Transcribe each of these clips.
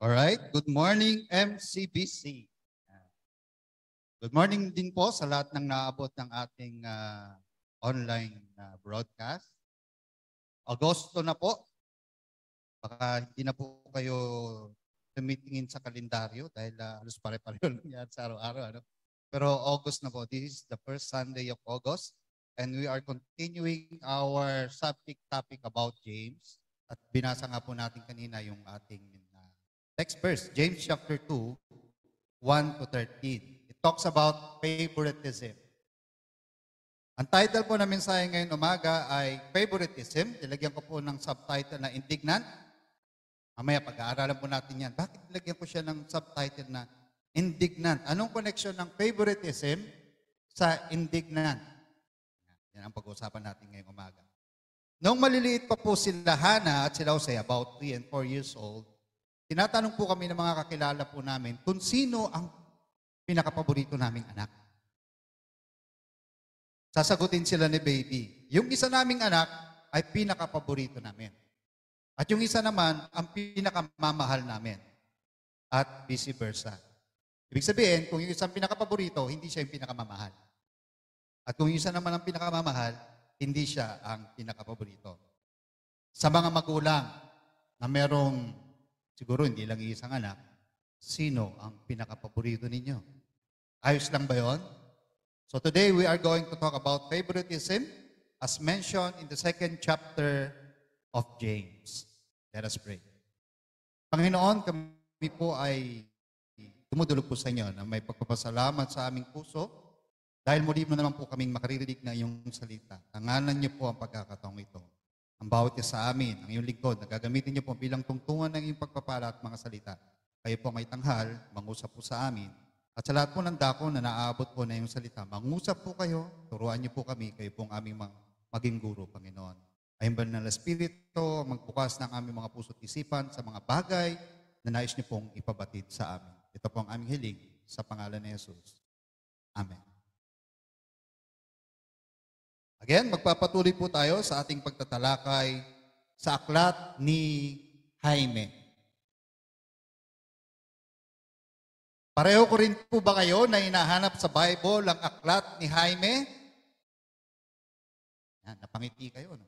All right. Good morning, MCBC. Good morning din po sa lahat ng naabot ng ating uh, online uh, broadcast. Agosto na po. Baka hindi na po kayo tumitingin sa kalendaryo dahil uh, halos pare-pareho lang yan sa araw-araw. Ano? Pero August na po. This is the first Sunday of August and we are continuing our subject topic about James. At binasa nga po natin kanina yung ating Next verse, James chapter 2, 1 to 13. It talks about favoritism. Ang title po ng mensahe ngayon umaga ay Favoritism. Nilagyan ko po ng subtitle na Indignant. Mamaya pag-aaralan po natin yan. Bakit nilagyan ko siya ng subtitle na Indignant? Anong connection ng favoritism sa indignant? Yan ang pag-uusapan natin ngayong umaga. Noong maliliit pa po sila Hana at sila Jose, about 3 and 4 years old, Tinatanong po kami ng mga kakilala po namin kung sino ang pinakapaborito naming anak. Sasagutin sila ni baby. Yung isa naming anak ay pinakapaborito namin. At yung isa naman ang pinakamamahal namin. At vice versa. Ibig sabihin, kung yung isang pinakapaborito, hindi siya yung pinakamamahal. At kung yung isa naman ang pinakamamahal, hindi siya ang pinakapaborito. Sa mga magulang na merong Siguro hindi lang isang anak. Sino ang pinakapaborito ninyo? Ayos lang ba yon? So today we are going to talk about favoritism as mentioned in the second chapter of James. Let us pray. Panginoon, kami po ay dumudulog po sa inyo na may pagpapasalamat sa aming puso dahil muli mo naman po kaming makaririnig na iyong salita. Tanganan niyo po ang pagkakataong ito ang bawat isa sa amin, ang iyong lingkod, na gagamitin niyo po bilang tungtungan ng iyong pagpapala at mga salita. Kayo po may tanghal, mangusap po sa amin. At sa lahat po ng dako na naaabot po na iyong salita, mangusap po kayo, turuan niyo po kami, kayo po ang aming maging guro, Panginoon. Ayon ba na Espiritu, magbukas ng aming mga puso't isipan sa mga bagay na nais niyo pong ipabatid sa amin. Ito po ang aming hiling sa pangalan ni Jesus. Amen. Again, magpapatuloy po tayo sa ating pagtatalakay sa aklat ni Jaime. Pareho ko rin po ba kayo na hinahanap sa Bible ang aklat ni Jaime? Yan, napangiti kayo. No?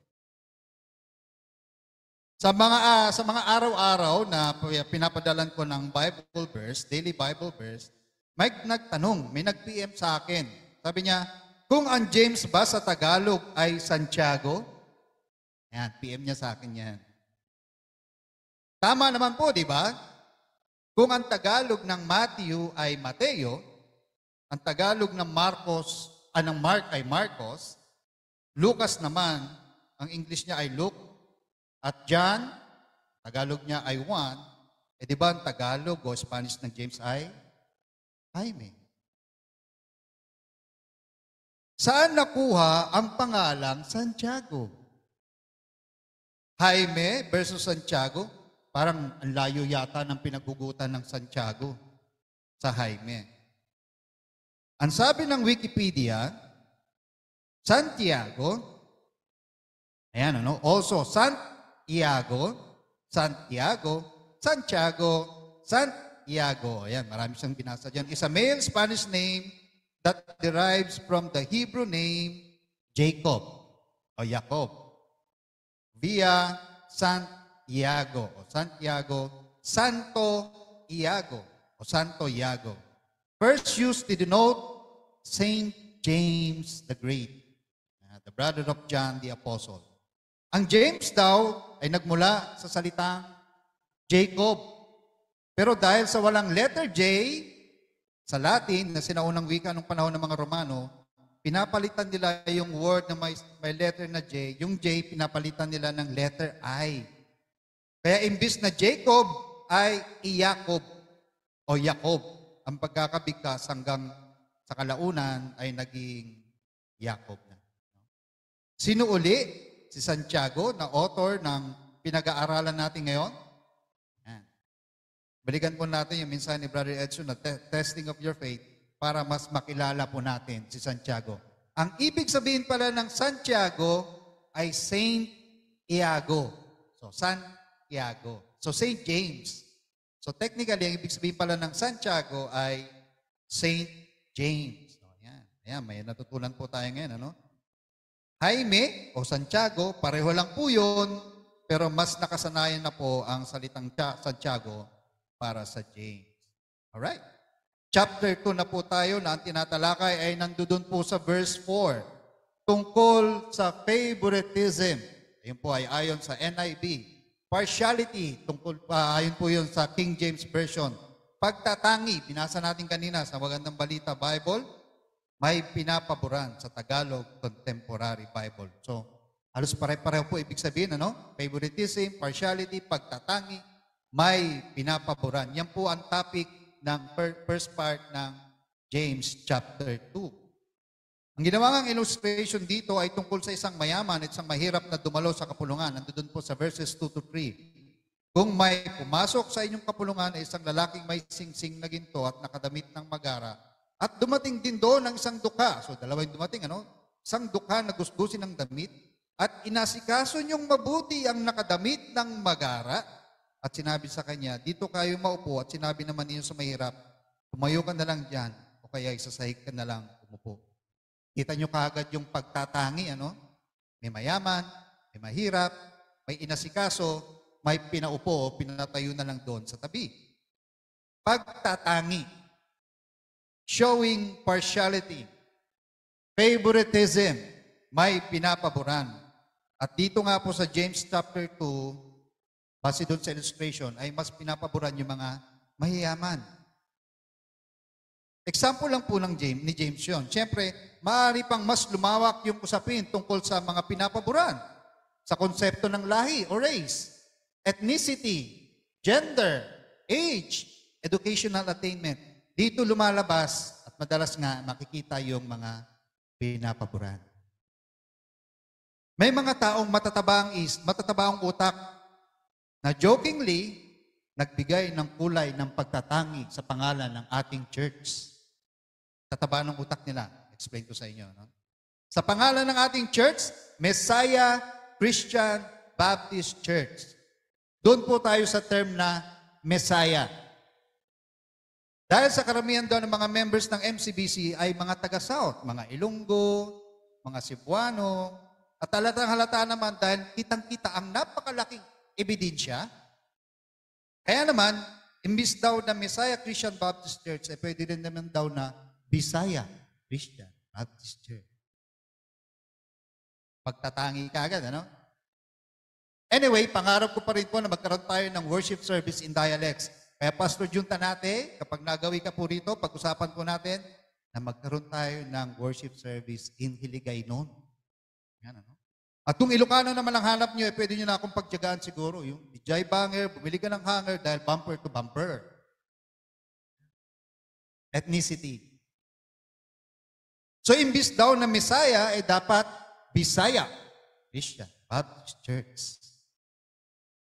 Sa mga uh, sa mga araw-araw na pinapadalan ko ng Bible verse, daily Bible verse, may nagtanong, may nag-PM sa akin. Sabi niya, kung ang James ba sa Tagalog ay Santiago, yan, PM niya sa akin yan. Tama naman po, di ba? Kung ang Tagalog ng Matthew ay Mateo, ang Tagalog ng Marcos, ah, ng Mark ay Marcos, Lucas naman, ang English niya ay Luke, at John, Tagalog niya ay Juan, eh di ba ang Tagalog o Spanish ng James ay Jaime. Saan nakuha ang pangalang Santiago? Jaime versus Santiago? Parang ang layo yata ng pinagugutan ng Santiago sa Jaime. Ang sabi ng Wikipedia, Santiago, ayan ano, also Santiago, Santiago, Santiago, Santiago. Ayan, marami siyang binasa dyan. Is a male Spanish name that derives from the Hebrew name Jacob o Jacob via San Iago o Santiago, Santo Iago o Santo Iago. First used to denote Saint James the Great, uh, the brother of John the Apostle. Ang James daw ay nagmula sa salitang Jacob. Pero dahil sa walang letter J, sa Latin, na sinaunang wika nung panahon ng mga Romano, pinapalitan nila yung word na may, may letter na J, yung J pinapalitan nila ng letter I. Kaya imbis na Jacob ay Iyakob o Yakob. Ang pagkakabigkas hanggang sa kalaunan ay naging Jacob na. Sino uli? Si Santiago na author ng pinag-aaralan natin ngayon. Balikan po natin yung minsan ni Brother Edson na te- testing of your faith para mas makilala po natin si Santiago. Ang ibig sabihin pala ng Santiago ay Saint Iago. So, San Iago. So, Saint James. So, technically, ang ibig sabihin pala ng Santiago ay Saint James. So, ayan. ayan, may natutunan po tayo ngayon. Ano? Jaime o Santiago, pareho lang po yun, pero mas nakasanayan na po ang salitang Santiago para sa James. All right. Chapter 2 na po tayo na ang tinatalakay ay nandoon po sa verse 4 tungkol sa favoritism. Ayun po ay ayon sa NIV. Partiality, tungkol pa, uh, ayon po yun sa King James Version. Pagtatangi, binasa natin kanina sa Magandang Balita Bible, may pinapaboran sa Tagalog Contemporary Bible. So, halos pare-pareho po ibig sabihin, ano? Favoritism, partiality, pagtatangi, may pinapaboran. Yan po ang topic ng first part ng James chapter 2. Ang ginawa ng illustration dito ay tungkol sa isang mayaman at isang mahirap na dumalo sa kapulungan. Nandoon po sa verses 2 to 3. Kung may pumasok sa inyong kapulungan ay isang lalaking may singsing na ginto at nakadamit ng magara, at dumating din doon ang isang duka. So dalawa yung dumating, ano? Isang duka na gusgusin ng damit at inasikaso niyong mabuti ang nakadamit ng magara at sinabi sa kanya, dito kayo maupo at sinabi naman ninyo sa mahirap, tumayo ka na lang dyan o kaya isasahig ka na lang umupo. Kita nyo kaagad yung pagtatangi, ano? May mayaman, may mahirap, may inasikaso, may pinaupo o pinatayo na lang doon sa tabi. Pagtatangi. Showing partiality. Favoritism. May pinapaboran. At dito nga po sa James chapter 2, base doon sa illustration, ay mas pinapaboran yung mga mahiyaman. Example lang po ng James, ni James yon. Siyempre, maaari pang mas lumawak yung usapin tungkol sa mga pinapaboran sa konsepto ng lahi o race, ethnicity, gender, age, educational attainment. Dito lumalabas at madalas nga makikita yung mga pinapaboran. May mga taong matataba ang is, matataba ang utak na jokingly nagbigay ng kulay ng pagtatangi sa pangalan ng ating church. Tataba ng utak nila. Explain ko sa inyo. No? Sa pangalan ng ating church, Messiah Christian Baptist Church. Doon po tayo sa term na Messiah. Dahil sa karamihan doon ng mga members ng MCBC ay mga taga-South, mga Ilonggo, mga Cebuano, at halatang halata naman dahil kitang-kita ang napakalaking ebidensya. Kaya naman, imbis daw na Messiah Christian Baptist Church, eh pwede din naman daw na Bisaya Christian Baptist Church. Pagtatangi ka agad, ano? Anyway, pangarap ko pa rin po na magkaroon tayo ng worship service in dialects. Kaya Pastor Junta Tanate, kapag nagawi ka po rito, pag-usapan po natin na magkaroon tayo ng worship service in Hiligaynon. Yan, ano? At kung Ilocano naman ang hanap nyo, eh, pwede nyo na akong pagtyagaan siguro. Yung Jai Banger, bumili ka ng hanger dahil bumper to bumper. Ethnicity. So, imbis daw na Messiah, eh dapat Bisaya. Christian, Baptist Church.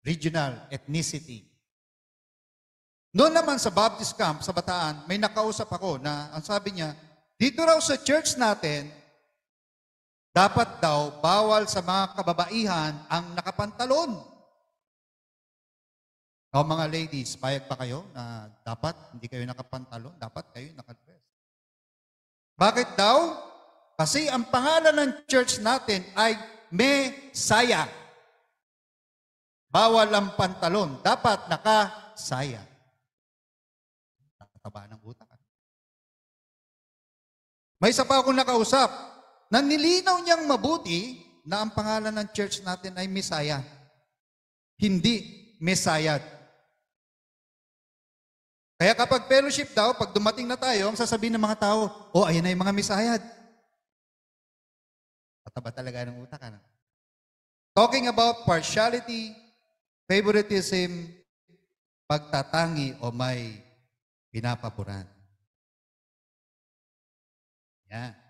Regional, ethnicity. Noon naman sa Baptist camp, sa Bataan, may nakausap ako na ang sabi niya, dito raw sa church natin, dapat daw bawal sa mga kababaihan ang nakapantalon. O mga ladies, payag pa kayo na dapat hindi kayo nakapantalon, dapat kayo nakadress. Bakit daw? Kasi ang pangalan ng church natin ay Mesaya. Bawal ang pantalon, dapat nakasaya. Nakataba ng utak. May isa pa akong nakausap, na nilinaw niyang mabuti na ang pangalan ng church natin ay Messiah. Hindi Messiah. Kaya kapag fellowship daw, pag dumating na tayo, ang sasabihin ng mga tao, oh, ayan na yung mga Messiah. Pataba talaga ng utak, ano? Talking about partiality, favoritism, pagtatangi o may pinapaboran. Yan. Yeah.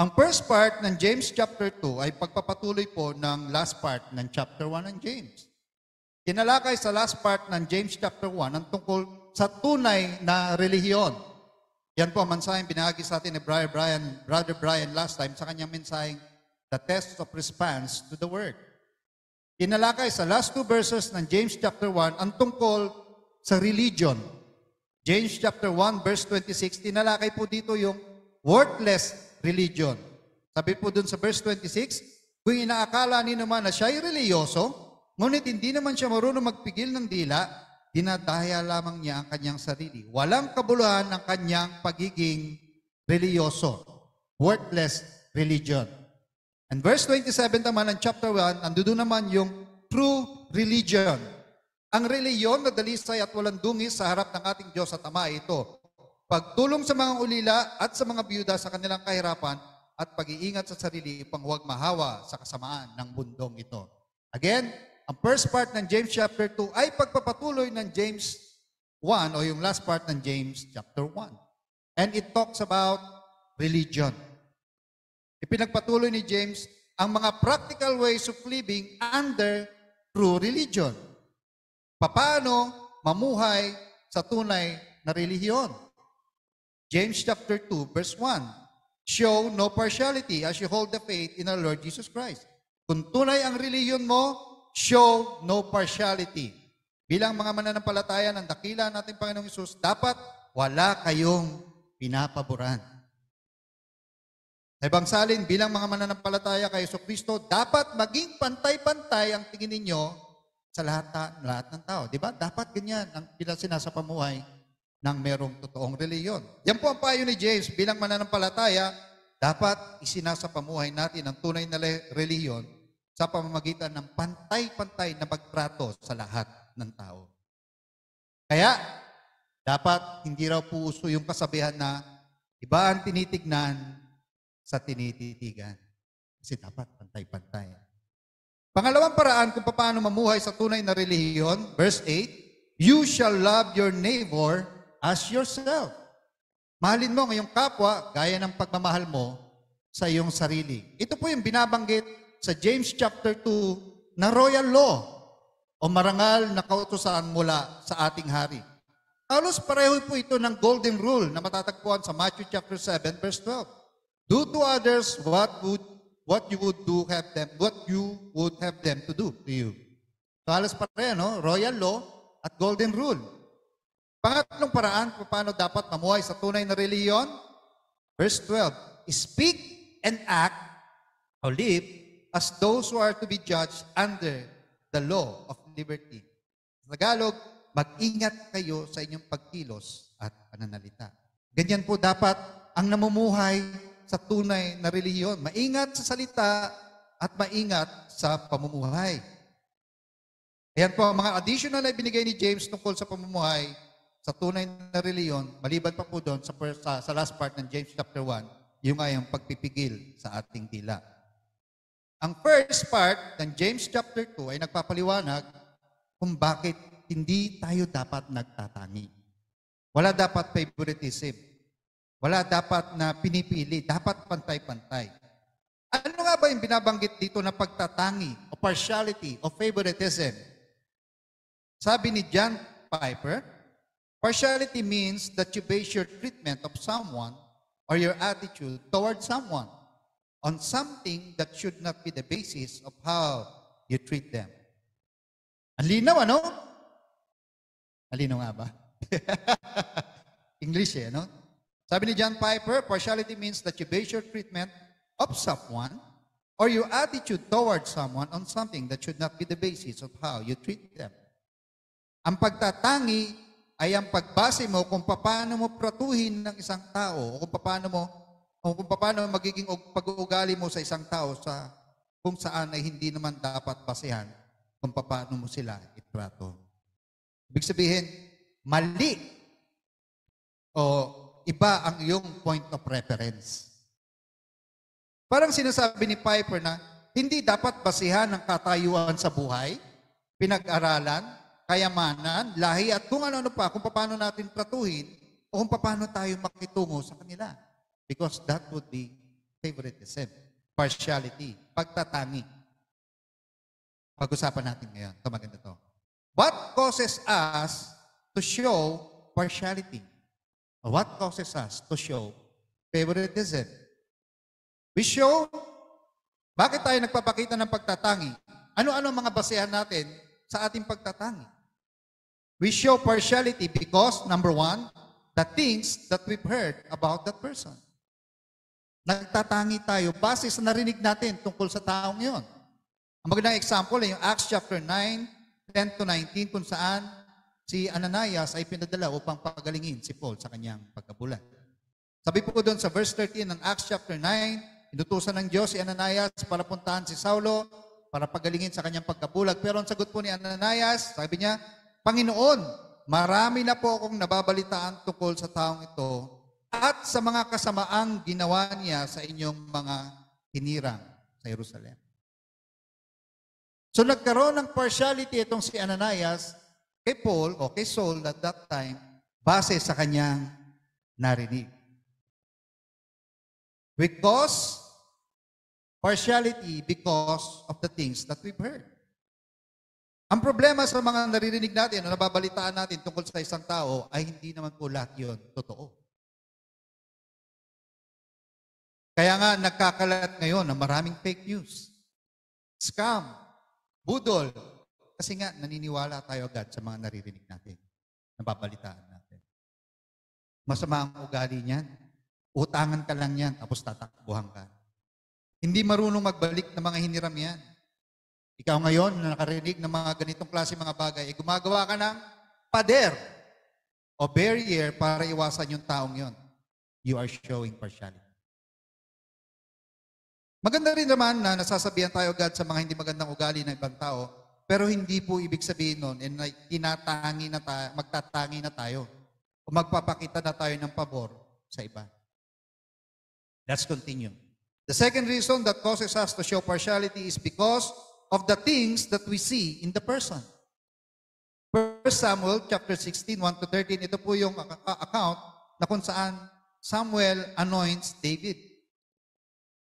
Ang first part ng James chapter 2 ay pagpapatuloy po ng last part ng chapter 1 ng James. Kinalakay sa last part ng James chapter 1 ang tungkol sa tunay na relihiyon. Yan po ang mensaheng binahagi sa atin ni Brother Brian, Brother Brian last time sa kanyang mensaheng The Test of Response to the Word. Kinalakay sa last two verses ng James chapter 1 ang tungkol sa religion. James chapter 1 verse 26, tinalakay po dito yung worthless religion. Sabi po dun sa verse 26, Kung inaakala ni naman na siya ay reliyoso, ngunit hindi naman siya marunong magpigil ng dila, dinadaya lamang niya ang kanyang sarili. Walang kabuluhan ang kanyang pagiging reliyoso. Worthless religion. And verse 27 naman ng chapter 1, nandoon naman yung true religion. Ang reliyon na dalisay at walang dungis sa harap ng ating Diyos at Ama ito pagtulong sa mga ulila at sa mga biyuda sa kanilang kahirapan at pag-iingat sa sarili upang huwag mahawa sa kasamaan ng mundong ito. Again, ang first part ng James chapter 2 ay pagpapatuloy ng James 1 o yung last part ng James chapter 1. And it talks about religion. Ipinagpatuloy ni James ang mga practical ways of living under true religion. Paano mamuhay sa tunay na relihiyon? James chapter 2 verse 1. Show no partiality as you hold the faith in our Lord Jesus Christ. Kung tunay ang reliyon mo, show no partiality. Bilang mga mananampalataya ng dakila natin Panginoong Isus, dapat wala kayong pinapaboran. Sa ibang salin, bilang mga mananampalataya kay Iso Kristo, dapat maging pantay-pantay ang tingin ninyo sa lahat, lahat ng tao. Di ba? Dapat ganyan ang sinasapamuhay ng merong totoong reliyon. Yan po ang payo ni James bilang mananampalataya, dapat isinasapamuhay natin ang tunay na reliyon sa pamamagitan ng pantay-pantay na pagtrato sa lahat ng tao. Kaya, dapat hindi raw puso yung kasabihan na iba ang tinitignan sa tinititigan. Kasi dapat pantay-pantay. Pangalawang paraan kung paano mamuhay sa tunay na reliyon, verse 8, You shall love your neighbor as yourself. Mahalin mo ang iyong kapwa gaya ng pagmamahal mo sa iyong sarili. Ito po yung binabanggit sa James chapter 2 na royal law o marangal na kautosan mula sa ating hari. Halos pareho po ito ng golden rule na matatagpuan sa Matthew chapter 7 verse 12. Do to others what would what you would do have them what you would have them to do to you. So halos pareho no, royal law at golden rule. Pangatlong paraan kung paano dapat mamuhay sa tunay na reliyon, verse 12, Speak and act or live as those who are to be judged under the law of liberty. Sa Tagalog, mag-ingat kayo sa inyong pagkilos at pananalita. Ganyan po dapat ang namumuhay sa tunay na reliyon. Maingat sa salita at maingat sa pamumuhay. Ayan po ang mga additional na binigay ni James tungkol sa pamumuhay sa tunay na reliyon, maliban pa po doon sa, first, sa, sa last part ng James chapter 1, yung nga yung pagpipigil sa ating dila. Ang first part ng James chapter 2 ay nagpapaliwanag kung bakit hindi tayo dapat nagtatangi. Wala dapat favoritism. Wala dapat na pinipili. Dapat pantay-pantay. Ano nga ba yung binabanggit dito na pagtatangi o partiality o favoritism? Sabi ni John Piper, Partiality means that you base your treatment of someone or your attitude towards someone on something that should not be the basis of how you treat them. Ang linaw, ano? Ang linaw nga ba? English eh, ano? Sabi ni John Piper, partiality means that you base your treatment of someone or your attitude towards someone on something that should not be the basis of how you treat them. Ang pagtatangi ay ang pagbase mo kung paano mo pratuhin ng isang tao o kung paano mo o kung paano magiging pag-uugali mo sa isang tao sa kung saan ay hindi naman dapat basehan kung paano mo sila itrato. Ibig sabihin, mali o iba ang iyong point of reference. Parang sinasabi ni Piper na hindi dapat basihan ng katayuan sa buhay, pinag-aralan, kayamanan, lahi, at kung ano-ano pa, kung paano natin tratuhin o kung paano tayo makitungo sa kanila. Because that would be favoritism, partiality, pagtatangi. Pag-usapan natin ngayon. Ito maganda to. What causes us to show partiality? What causes us to show favoritism? We show, bakit tayo nagpapakita ng pagtatangi? Ano-ano mga basehan natin sa ating pagtatangi? We show partiality because, number one, the things that we've heard about that person. Nagtatangi tayo base sa narinig natin tungkol sa taong yon. Ang magandang example ay yung Acts chapter 9, 10 to 19 kung saan si Ananias ay pinadala upang pagalingin si Paul sa kanyang pagkabulat. Sabi po doon sa verse 13 ng Acts chapter 9, inutusan ng Diyos si Ananias para puntahan si Saulo para pagalingin sa kanyang pagkabulag. Pero ang sagot po ni Ananias, sabi niya, Panginoon, marami na po akong nababalitaan tungkol sa taong ito at sa mga kasamaang ginawa niya sa inyong mga hinirang sa Jerusalem. So nagkaroon ng partiality itong si Ananias kay Paul o kay Saul at that time base sa kanyang narinig. Because partiality because of the things that we've heard. Ang problema sa mga naririnig natin o nababalitaan natin tungkol sa isang tao ay hindi naman po lahat yun totoo. Kaya nga nagkakalat ngayon ng maraming fake news, scam, budol. Kasi nga naniniwala tayo agad sa mga naririnig natin, nababalitaan natin. Masama ang ugali niyan. Utangan ka lang yan, tapos tatakbuhan ka. Hindi marunong magbalik ng mga hiniram yan. Ikaw ngayon na nakarinig ng mga ganitong klase mga bagay, eh, gumagawa ka ng pader o barrier para iwasan yung taong yon. You are showing partiality. Maganda rin naman na nasasabihan tayo agad sa mga hindi magandang ugali ng ibang tao, pero hindi po ibig sabihin nun, and eh, tinatangi na tayo, magtatangi na tayo, o magpapakita na tayo ng pabor sa iba. Let's continue. The second reason that causes us to show partiality is because of the things that we see in the person. 1 Samuel chapter 16, 1 to 13, ito po yung account na kung saan Samuel anoints David.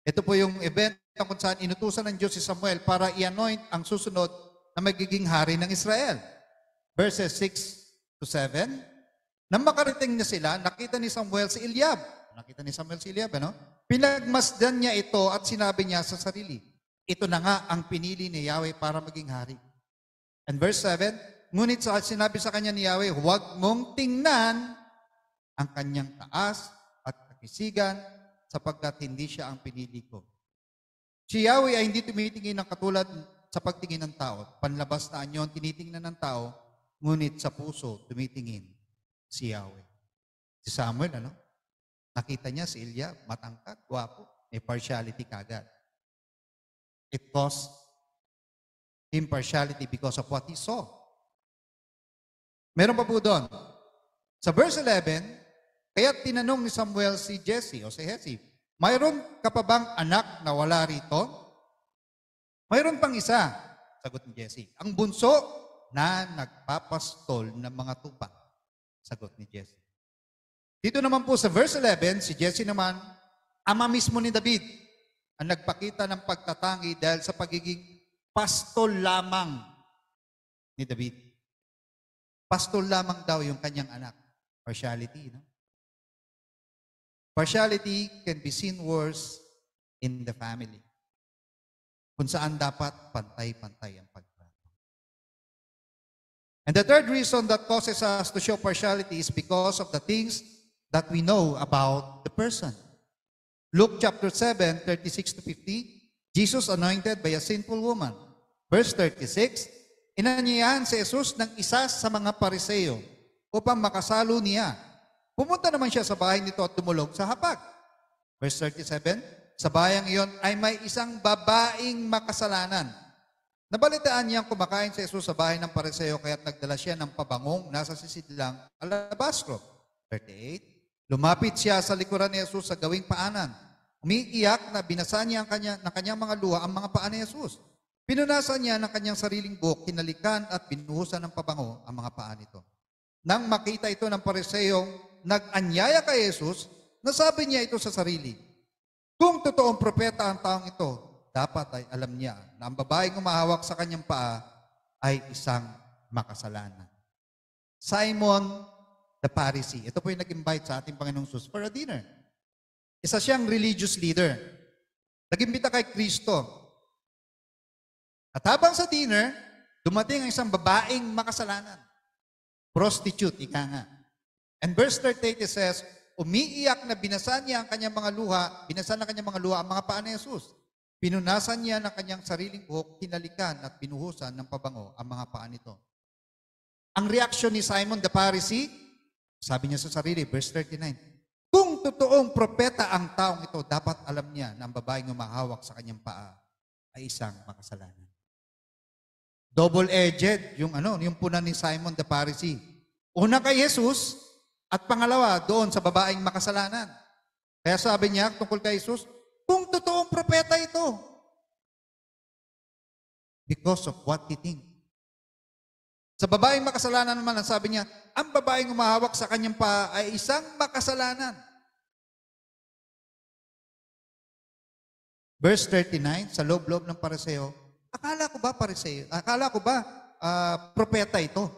Ito po yung event na kung saan inutusan ng Diyos si Samuel para i-anoint ang susunod na magiging hari ng Israel. Verses 6 to 7, Nang makarating niya sila, nakita ni Samuel si Eliab. Nakita ni Samuel si Eliab, ano? Pinagmasdan niya ito at sinabi niya sa sarili, ito na nga ang pinili ni Yahweh para maging hari. And verse 7, ngunit sa sinabi sa kanya ni Yahweh, huwag mong tingnan ang kanyang taas at kakisigan sapagkat hindi siya ang pinili ko. Si Yahweh ay hindi tumitingin ng katulad sa pagtingin ng tao. Panlabas na anyo ang tinitingnan ng tao, ngunit sa puso tumitingin si Yahweh. Si Samuel, ano? Nakita niya si Ilya, matangkad, guwapo, may partiality kagad. It caused impartiality because of what he saw. Meron pa po doon. Sa verse 11, kaya tinanong ni Samuel si Jesse o si Jesse, mayroon ka pa bang anak na wala rito? Mayroon pang isa, sagot ni Jesse. Ang bunso na nagpapastol ng mga tupa, sagot ni Jesse. Dito naman po sa verse 11, si Jesse naman, ama mismo ni David, ang nagpakita ng pagtatangi dahil sa pagiging pastol lamang ni David. Pastol lamang daw yung kanyang anak. Partiality, no? Partiality can be seen worse in the family. Kung saan dapat pantay-pantay ang pagtrato. And the third reason that causes us to show partiality is because of the things that we know about the person. Luke chapter 7, 36 to 50, Jesus anointed by a sinful woman. Verse 36, Inanyayahan si Jesus ng isa sa mga pariseo upang makasalo niya. Pumunta naman siya sa bahay nito at tumulog sa hapag. Verse 37, Sa bayang iyon ay may isang babaing makasalanan. Nabalitaan niyang kumakain si Jesus sa bahay ng pariseo kaya't nagdala siya ng pabangong nasa sisidlang alabastro. 38, Lumapit siya sa likuran ni Jesus sa gawing paanan. Umiiyak na binasa niya ang kanya, ng kanyang mga luha ang mga paan ni Jesus. Pinunasan niya ng kanyang sariling buhok, kinalikan at binuhusan ng pabango ang mga paan nito. Nang makita ito ng pareseyong nag-anyaya kay Jesus, nasabi niya ito sa sarili, Kung totoong propeta ang taong ito, dapat ay alam niya na ang babaeng umahawak sa kanyang paa ay isang makasalanan. Simon the Pharisee. Ito po yung nag-invite sa ating Panginoong Sus for a dinner. Isa siyang religious leader. Nag-imbita kay Kristo. At habang sa dinner, dumating ang isang babaeng makasalanan. Prostitute, ika nga. And verse 38 it says, Umiiyak na binasa niya ang kanyang mga luha, binasa ng kanyang mga luha ang mga paa ni Jesus. Pinunasan niya ng kanyang sariling buhok, kinalikan at pinuhusan ng pabango ang mga paa nito. Ang reaksyon ni Simon the Pharisee, sabi niya sa sarili, verse 39, Kung totoong propeta ang taong ito, dapat alam niya na ang babaeng humahawak sa kanyang paa ay isang makasalanan. Double-edged, yung ano, yung puna ni Simon the Pharisee. Una kay Jesus, at pangalawa, doon sa babaeng makasalanan. Kaya sabi niya tungkol kay Jesus, kung totoong propeta ito, because of what he thinks. Sa babaeng makasalanan naman, ang sabi niya, ang babaeng umahawak sa kanyang paa ay isang makasalanan. Verse 39, sa loob-loob ng pareseo, akala ko ba pareseo, akala ko ba uh, propeta ito?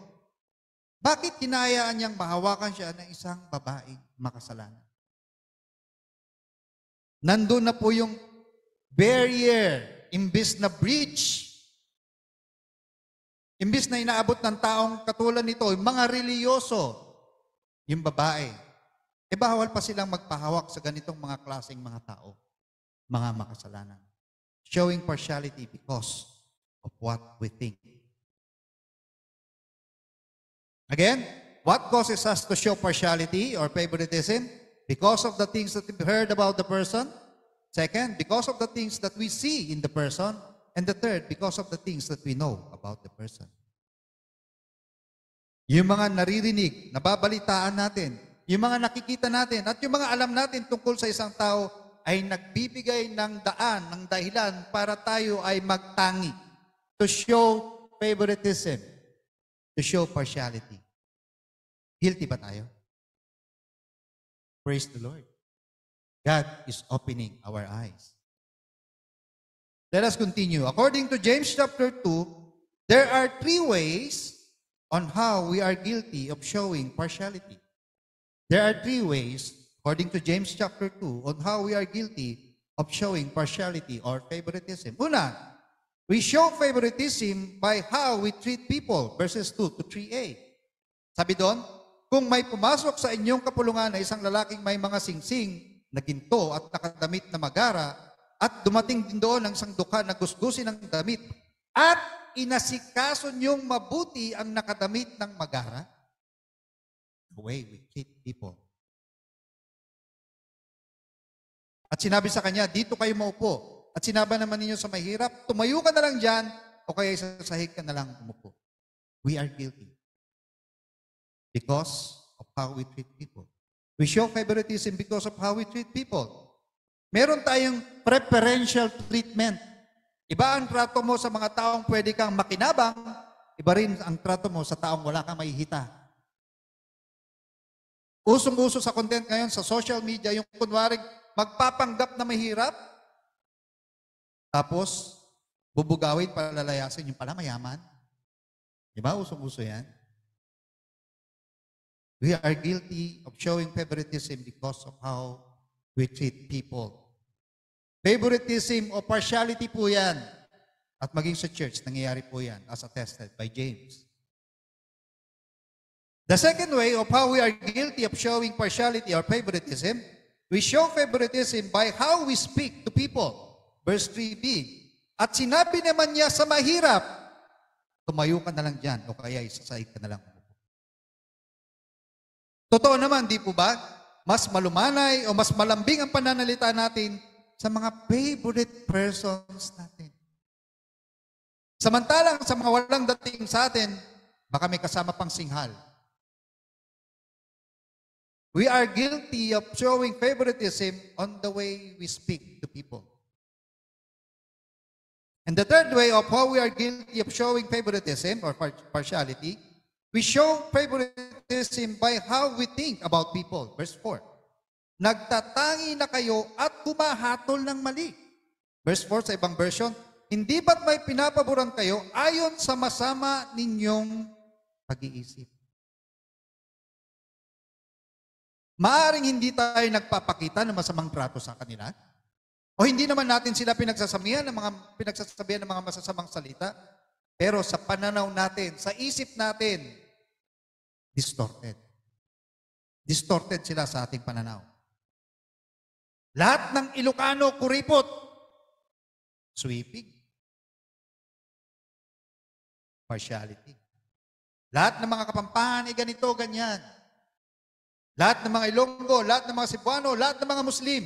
Bakit kinayaan niyang mahawakan siya ng isang babaeng makasalanan? Nandun na po yung barrier, imbis na bridge Imbis na inaabot ng taong katulad nito, yung mga reliyoso, yung babae, eh bawal pa silang magpahawak sa ganitong mga klaseng mga tao, mga makasalanan. Showing partiality because of what we think. Again, what causes us to show partiality or favoritism? Because of the things that we've heard about the person. Second, because of the things that we see in the person. And the third, because of the things that we know about the person. Yung mga naririnig, nababalitaan natin, yung mga nakikita natin, at yung mga alam natin tungkol sa isang tao ay nagbibigay ng daan, ng dahilan para tayo ay magtangi. To show favoritism. To show partiality. Guilty ba tayo? Praise the Lord. God is opening our eyes. Let us continue. According to James chapter 2, there are three ways on how we are guilty of showing partiality. There are three ways, according to James chapter 2, on how we are guilty of showing partiality or favoritism. Una, we show favoritism by how we treat people, verses 2 to 3a. Sabi doon, kung may pumasok sa inyong kapulungan na isang lalaking may mga singsing na ginto at nakadamit na magara, at dumating din doon ang sangduka na gusgusin ang damit. At inasikaso niyong mabuti ang nakadamit ng magara. The way we treat people. At sinabi sa kanya, dito kayo maupo. At sinabi naman ninyo sa mahirap, tumayo ka na lang dyan o kaya sa sahig ka na lang umupo. We are guilty. Because of how we treat people. We show favoritism because of how we treat people. Meron tayong preferential treatment. Iba ang trato mo sa mga taong pwede kang makinabang, iba rin ang trato mo sa taong wala kang maihita. Usong-uso sa content ngayon sa social media, yung kunwari magpapanggap na mahirap, tapos bubugawin para lalayasin yung pala mayaman. Di ba? Usong-uso yan. We are guilty of showing favoritism because of how we treat people. Favoritism o partiality po yan. At maging sa church, nangyayari po yan as attested by James. The second way of how we are guilty of showing partiality or favoritism, we show favoritism by how we speak to people. Verse 3b, At sinabi naman niya sa mahirap, tumayo ka na lang dyan o kaya isasaig ka na lang. Totoo naman, di po ba? Mas malumanay o mas malambing ang pananalita natin sa mga favorite persons natin. Samantalang sa mga walang dating sa atin, baka may kasama pang singhal. We are guilty of showing favoritism on the way we speak to people. And the third way of how we are guilty of showing favoritism or partiality, we show favoritism by how we think about people. Verse 4 nagtatangi na kayo at humahatol ng mali. Verse 4 sa ibang version, hindi ba't may pinapaboran kayo ayon sa masama ninyong pag-iisip? Maaring hindi tayo nagpapakita ng masamang trato sa kanila. O hindi naman natin sila pinagsasabihan ng mga pinagsasabihan ng mga masasamang salita, pero sa pananaw natin, sa isip natin, distorted. Distorted sila sa ating pananaw. Lahat ng Ilocano, kuripot. Sweeping. Partiality. Lahat ng mga kapampahan ay eh, ganito, ganyan. Lahat ng mga Ilonggo, lahat ng mga Cebuano, lahat ng mga Muslim.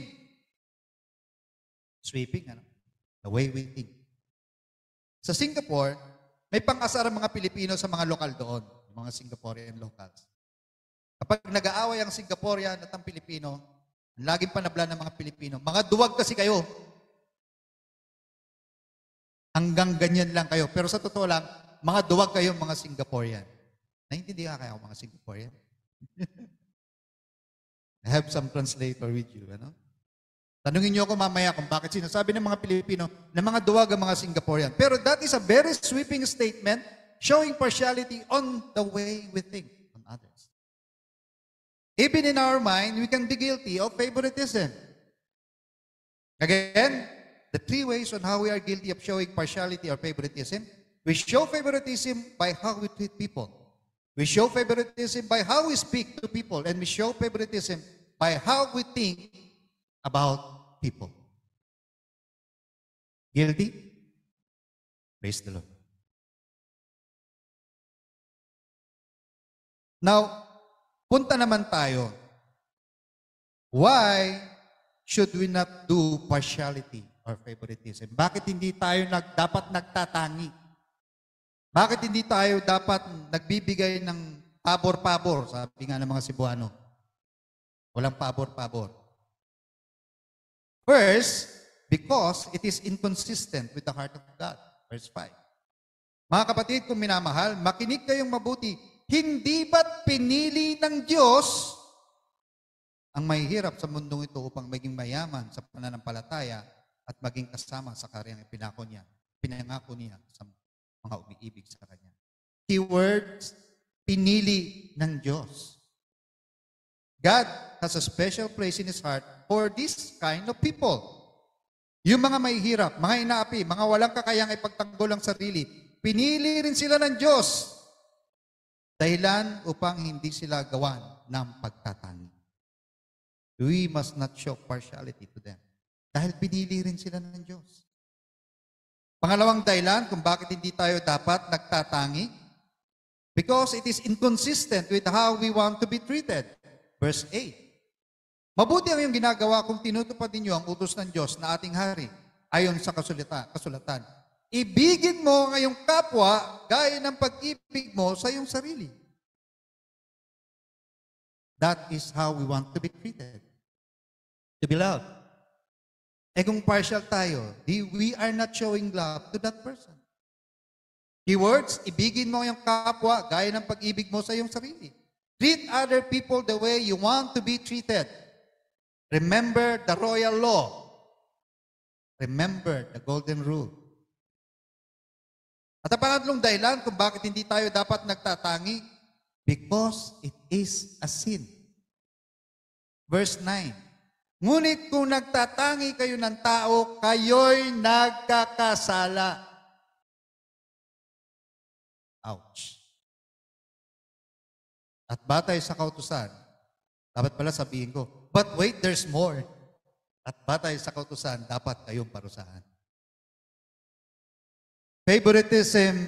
Sweeping, ano? The way we think. Sa Singapore, may pang-asar ang mga Pilipino sa mga lokal doon, mga Singaporean locals. Kapag nag-aaway ang Singaporean at ang Pilipino, Laging panabla ng mga Pilipino. Mga duwag kasi kayo. Hanggang ganyan lang kayo. Pero sa totoo lang, mga duwag kayo mga Singaporean. Naintindihan kaya ako mga Singaporean? I have some translator with you. Ano? Tanungin niyo ako mamaya kung bakit sinasabi ng mga Pilipino na mga duwag ang mga Singaporean. Pero that is a very sweeping statement showing partiality on the way we think. Even in our mind, we can be guilty of favoritism. Again, the three ways on how we are guilty of showing partiality or favoritism. We show favoritism by how we treat people. We show favoritism by how we speak to people. And we show favoritism by how we think about people. Guilty? Praise the Lord. Now, Punta naman tayo. Why should we not do partiality or favoritism? Bakit hindi tayo nag, dapat nagtatangi? Bakit hindi tayo dapat nagbibigay ng pabor-pabor? Sabi nga ng mga Cebuano. Walang pabor-pabor. First, because it is inconsistent with the heart of God. Verse 5. Mga kapatid, kung minamahal, makinig kayong mabuti hindi ba't pinili ng Diyos ang mahihirap sa mundong ito upang maging mayaman sa pananampalataya at maging kasama sa karyang ipinako niya, pinangako niya sa mga umiibig sa kanya. Keywords, pinili ng Diyos. God has a special place in His heart for this kind of people. Yung mga mahihirap, mga inaapi, mga walang kakayang ipagtanggol ang sarili, pinili rin sila ng Diyos Dahilan upang hindi sila gawan ng pagtatangi. We must not show partiality to them. Dahil pinili rin sila ng Diyos. Pangalawang dahilan kung bakit hindi tayo dapat nagtatangi, because it is inconsistent with how we want to be treated. Verse 8. Mabuti ang iyong ginagawa kung tinutupad ninyo ang utos ng Diyos na ating hari ayon sa kasulatan Ibigin mo ngayong kapwa gaya ng pag-ibig mo sa iyong sarili. That is how we want to be treated. To be loved. Eh kung partial tayo, we are not showing love to that person. Keywords, ibigin mo yung kapwa gaya ng pag-ibig mo sa iyong sarili. Treat other people the way you want to be treated. Remember the royal law. Remember the golden rule. At ang pangatlong dahilan kung bakit hindi tayo dapat nagtatangi, because it is a sin. Verse 9, Ngunit kung nagtatangi kayo ng tao, kayo'y nagkakasala. Ouch. At batay sa kautusan, dapat pala sabihin ko, but wait, there's more. At batay sa kautusan, dapat kayong parusahan. Favoritism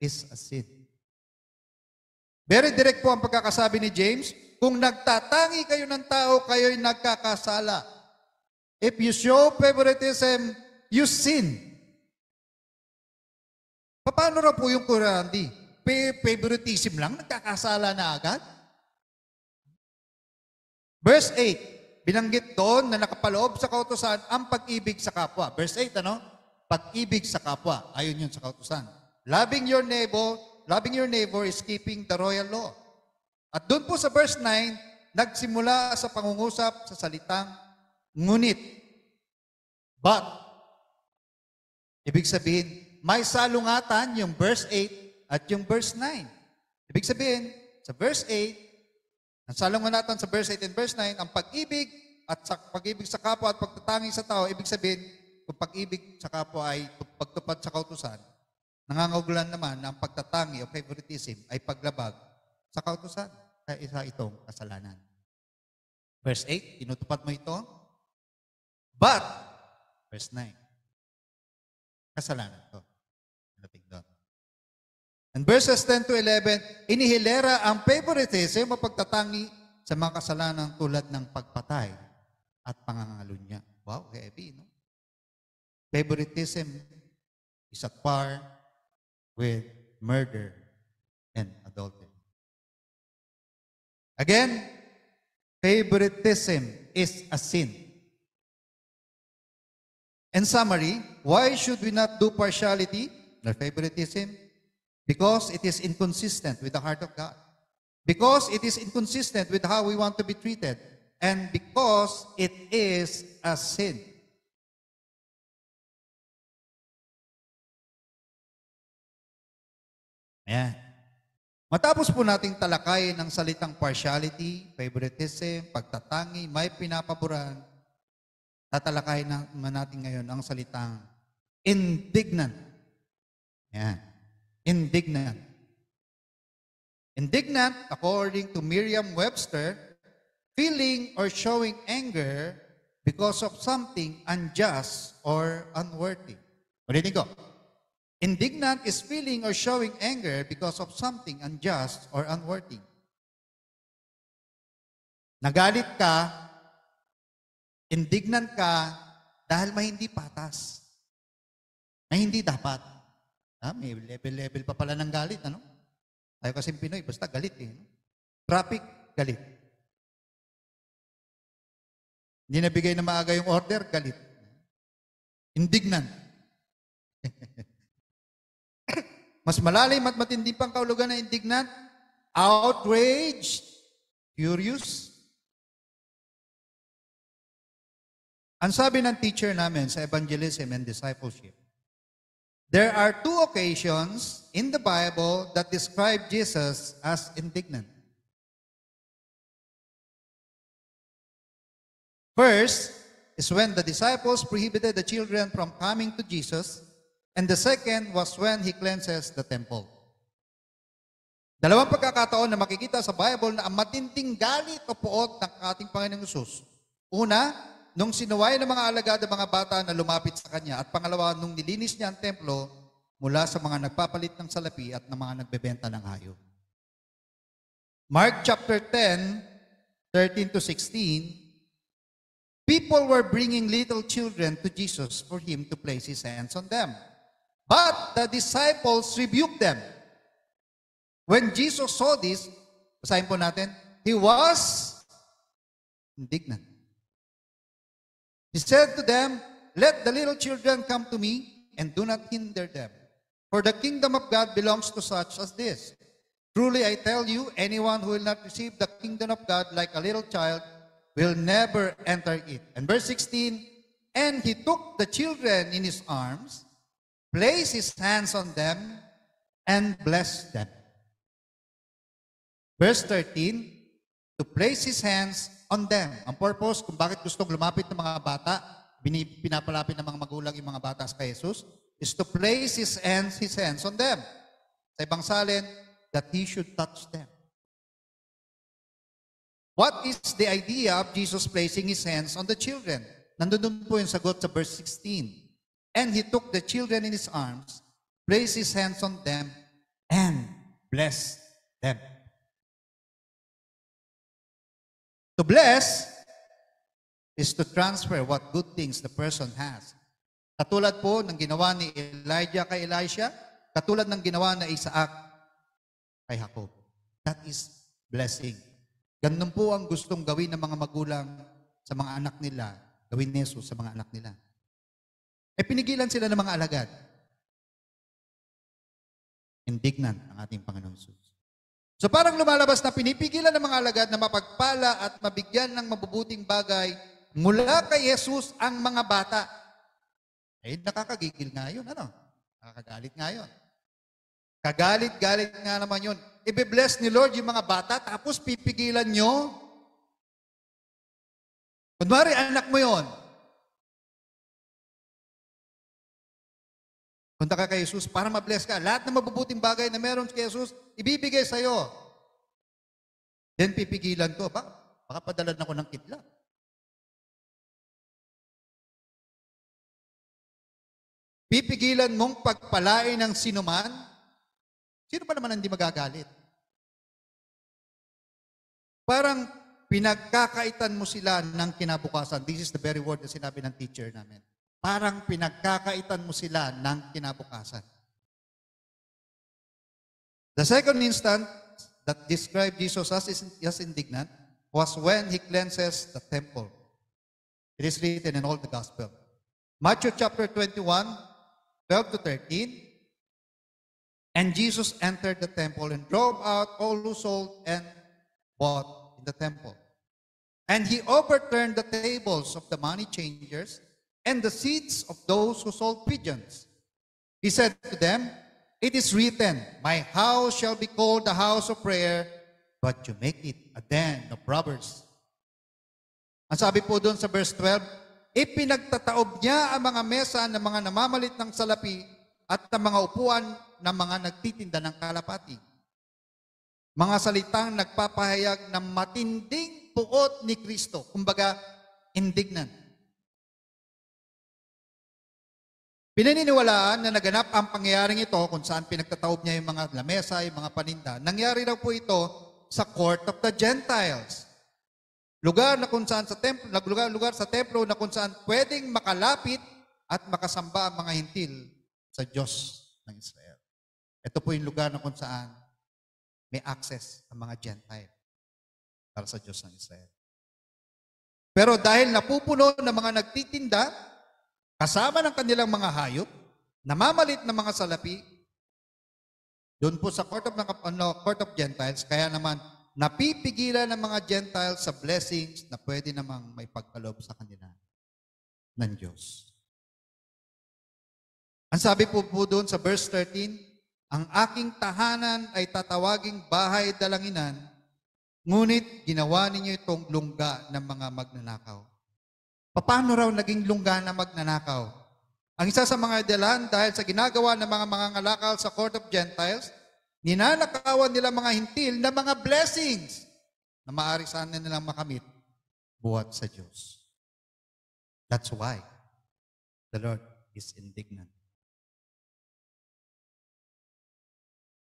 is a sin. Very direct po ang pagkakasabi ni James, kung nagtatangi kayo ng tao, kayo'y nagkakasala. If you show favoritism, you sin. Paano na po yung kurandi? Favoritism lang, nagkakasala na agad? Verse 8, binanggit doon na nakapaloob sa kautosan ang pag-ibig sa kapwa. Verse 8, ano? pag-ibig sa kapwa. Ayon yun sa kautusan. Loving your neighbor, loving your neighbor is keeping the royal law. At doon po sa verse 9, nagsimula sa pangungusap sa salitang ngunit. But, ibig sabihin, may salungatan yung verse 8 at yung verse 9. Ibig sabihin, sa verse 8, ang salungatan sa verse 8 and verse 9, ang pag-ibig at sa pag-ibig sa kapwa at pagtatangi sa tao, ibig sabihin, pag-ibig sa kapwa ay pagtupad sa kautusan, nangangaglan naman ang pagtatangi o favoritism ay paglabag sa kautusan sa isa itong kasalanan. Verse 8, tinutupad mo ito. But, verse 9, kasalanan ito. Nating doon. And verses 10 to 11, inihilera ang favoritism o pagtatangi sa mga kasalanan tulad ng pagpatay at pangangalunya. Wow, heavy, no? Favoritism is at par with murder and adultery. Again, favoritism is a sin. In summary, why should we not do partiality or favoritism? Because it is inconsistent with the heart of God. Because it is inconsistent with how we want to be treated. And because it is a sin. Ayan. Matapos po nating talakay ng salitang partiality, favoritism, pagtatangi, may pinapaboran, tatalakay naman natin ngayon ang salitang indignant. Ayan. Indignant. Indignant, according to Merriam-Webster, feeling or showing anger because of something unjust or unworthy. Ulitin ko. Indignant is feeling or showing anger because of something unjust or unworthy. Nagalit ka, indignant ka dahil may hindi patas. May hindi dapat. Ah, may level-level pa pala ng galit, ano? Tayo kasi Pinoy, basta galit eh. No? Traffic, galit. Hindi nabigay na maaga yung order, galit. Indignant. Mas malalim at matindi pang kaulugan na indignant, outraged, curious. Ang sabi ng teacher namin sa evangelism and discipleship, there are two occasions in the Bible that describe Jesus as indignant. First is when the disciples prohibited the children from coming to Jesus And the second was when he cleanses the temple. Dalawang pagkakataon na makikita sa Bible na ang matinding galit o puot ng ating Panginoong Yesus. Una, nung sinuway ng mga alagad ang mga bata na lumapit sa kanya at pangalawa, nung nilinis niya ang templo mula sa mga nagpapalit ng salapi at ng mga nagbebenta ng hayop. Mark chapter 10, 13 to 16, people were bringing little children to Jesus for him to place his hands on them. But the disciples rebuked them. When Jesus saw this, basahin po natin, he was indignant. He said to them, Let the little children come to me, and do not hinder them. For the kingdom of God belongs to such as this. Truly I tell you, anyone who will not receive the kingdom of God like a little child will never enter it. And verse 16, And he took the children in his arms, place his hands on them, and bless them. Verse 13, to place his hands on them. Ang purpose kung bakit gustong lumapit ng mga bata, pinapalapit ng mga magulang yung mga bata sa Jesus, is to place his hands, his hands on them. Sa ibang salin, that he should touch them. What is the idea of Jesus placing his hands on the children? Nandun po yung sagot sa verse 16. And he took the children in his arms, placed his hands on them, and blessed them. To bless is to transfer what good things the person has. Katulad po ng ginawa ni Elijah kay Elisha, katulad ng ginawa na Isaac kay Jacob. That is blessing. Ganun po ang gustong gawin ng mga magulang sa mga anak nila, gawin ni Jesus sa mga anak nila. Eh pinigilan sila ng mga alagad. Indignant ang ating Panginoong Jesus. So parang lumalabas na pinipigilan ng mga alagad na mapagpala at mabigyan ng mabubuting bagay mula kay Jesus ang mga bata. Eh nakakagigil nga yun, ano? Nakakagalit nga yun. Kagalit-galit nga naman yun. Ibe-bless ni Lord yung mga bata tapos pipigilan nyo. Kunwari, anak mo yon Punta ka kay Jesus para mabless ka. Lahat ng mabubuting bagay na meron kay Jesus, ibibigay sa iyo. Then pipigilan ko, bak, baka padalan ako ng kitla. Pipigilan mong pagpalain ng sinuman, sino pa naman hindi magagalit? Parang pinagkakaitan mo sila ng kinabukasan. This is the very word na sinabi ng teacher namin parang pinagkakaitan mo sila ng kinabukasan. The second instant that described Jesus as, as indignant was when he cleanses the temple. It is written in all the gospel. Matthew chapter 21, 12 to 13. And Jesus entered the temple and drove out all who sold and bought in the temple. And he overturned the tables of the money changers and the seeds of those who sold pigeons. He said to them, It is written, My house shall be called the house of prayer, but you make it a den of robbers. Ang sabi po doon sa verse 12, Ipinagtataob niya ang mga mesa ng mga namamalit ng salapi at ng mga upuan ng mga nagtitinda ng kalapati. Mga salitang nagpapahayag ng matinding puot ni Kristo, kumbaga, indignant. Pinaniniwalaan na naganap ang pangyayaring ito kung saan pinagtataob niya yung mga lamesa, yung mga paninda. Nangyari daw po ito sa court of the Gentiles. Lugar na kung saan sa templo, lugar, lugar sa templo na kung saan pwedeng makalapit at makasamba ang mga hintil sa Diyos ng Israel. Ito po yung lugar na kung saan may access ang mga Gentile para sa Diyos ng Israel. Pero dahil napupuno ng mga nagtitinda, kasama ng kanilang mga hayop, namamalit ng mga salapi, doon po sa Court of, ano, Court of Gentiles, kaya naman napipigilan ng mga Gentiles sa blessings na pwede namang may pagkalob sa kanila ng Diyos. Ang sabi po po doon sa verse 13, ang aking tahanan ay tatawaging bahay dalanginan, ngunit ginawa ninyo itong lungga ng mga magnanakaw. Paano raw naging lungga na magnanakaw? Ang isa sa mga dalan dahil sa ginagawa ng mga mangangalakal sa court of Gentiles, ninanakawan nila mga hintil na mga blessings na maaari sana nilang makamit buhat sa Diyos. That's why the Lord is indignant.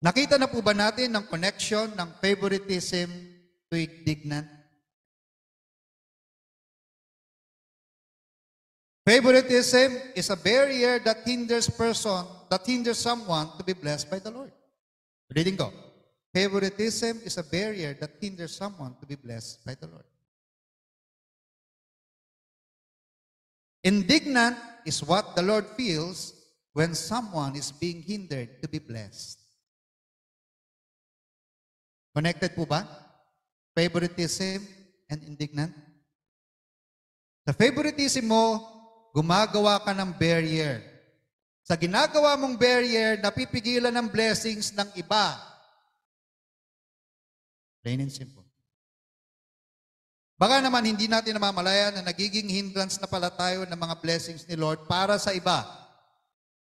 Nakita na po ba natin ang connection ng favoritism to indignant? Favoritism is a barrier that hinders person, that hinders someone to be blessed by the Lord. Reading ko. Favoritism is a barrier that hinders someone to be blessed by the Lord. Indignant is what the Lord feels when someone is being hindered to be blessed. Connected po ba? Favoritism and indignant? The favoritism mo, gumagawa ka ng barrier. Sa ginagawa mong barrier, napipigilan ng blessings ng iba. Plain and simple. Baka naman hindi natin namamalaya na nagiging hindrance na pala tayo ng mga blessings ni Lord para sa iba.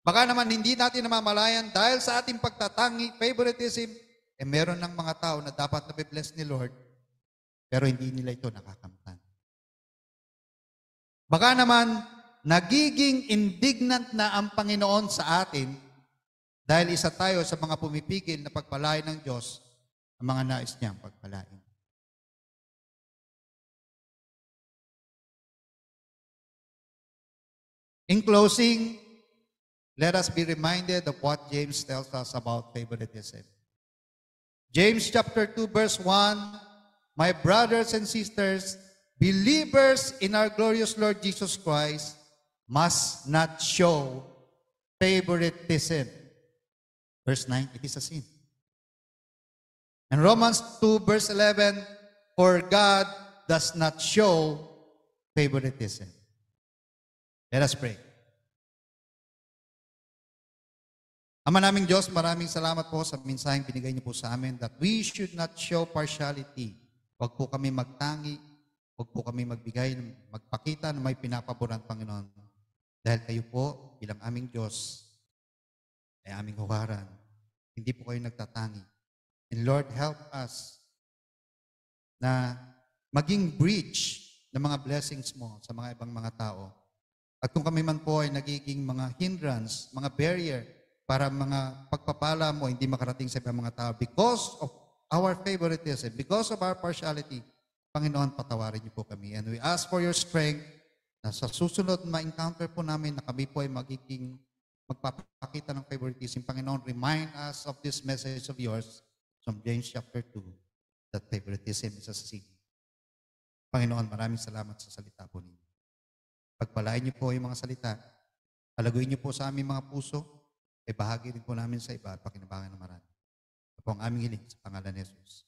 Baka naman hindi natin namamalayan dahil sa ating pagtatangi, favoritism, eh meron ng mga tao na dapat na bless ni Lord, pero hindi nila ito nakakamtan. Baka naman nagiging indignant na ang Panginoon sa atin dahil isa tayo sa mga pumipigil na pagpalain ng Diyos ang mga nais niyang pagpalain. In closing, let us be reminded of what James tells us about favoritism. James chapter 2 verse 1, My brothers and sisters, believers in our glorious Lord Jesus Christ, must not show favoritism. Verse 9, it is a sin. And Romans 2 verse 11, for God does not show favoritism. Let us pray. Ama naming Diyos, maraming salamat po sa minsahing binigay niyo po sa amin that we should not show partiality. Huwag po kami magtangi, huwag po kami magbigay, magpakita na may pinapaboran Panginoon dahil kayo po, bilang aming Diyos, ay aming hukaran. Hindi po kayo nagtatangi. And Lord, help us na maging bridge ng mga blessings mo sa mga ibang mga tao. At kung kami man po ay nagiging mga hindrance, mga barrier, para mga pagpapala mo hindi makarating sa ibang mga tao because of our favoritism, because of our partiality, Panginoon, patawarin niyo po kami. And we ask for your strength na sa susunod ma-encounter po namin na kami po ay magiging magpapakita ng favoritism. Panginoon, remind us of this message of yours from James chapter 2 that favoritism is a sin. Panginoon, maraming salamat sa salita po ninyo. Pagpalain niyo po yung mga salita. Alaguin niyo po sa aming mga puso. Ay bahagi din po namin sa iba at pakinabangan na marami. Ito po ang aming hiling sa pangalan ni Jesus.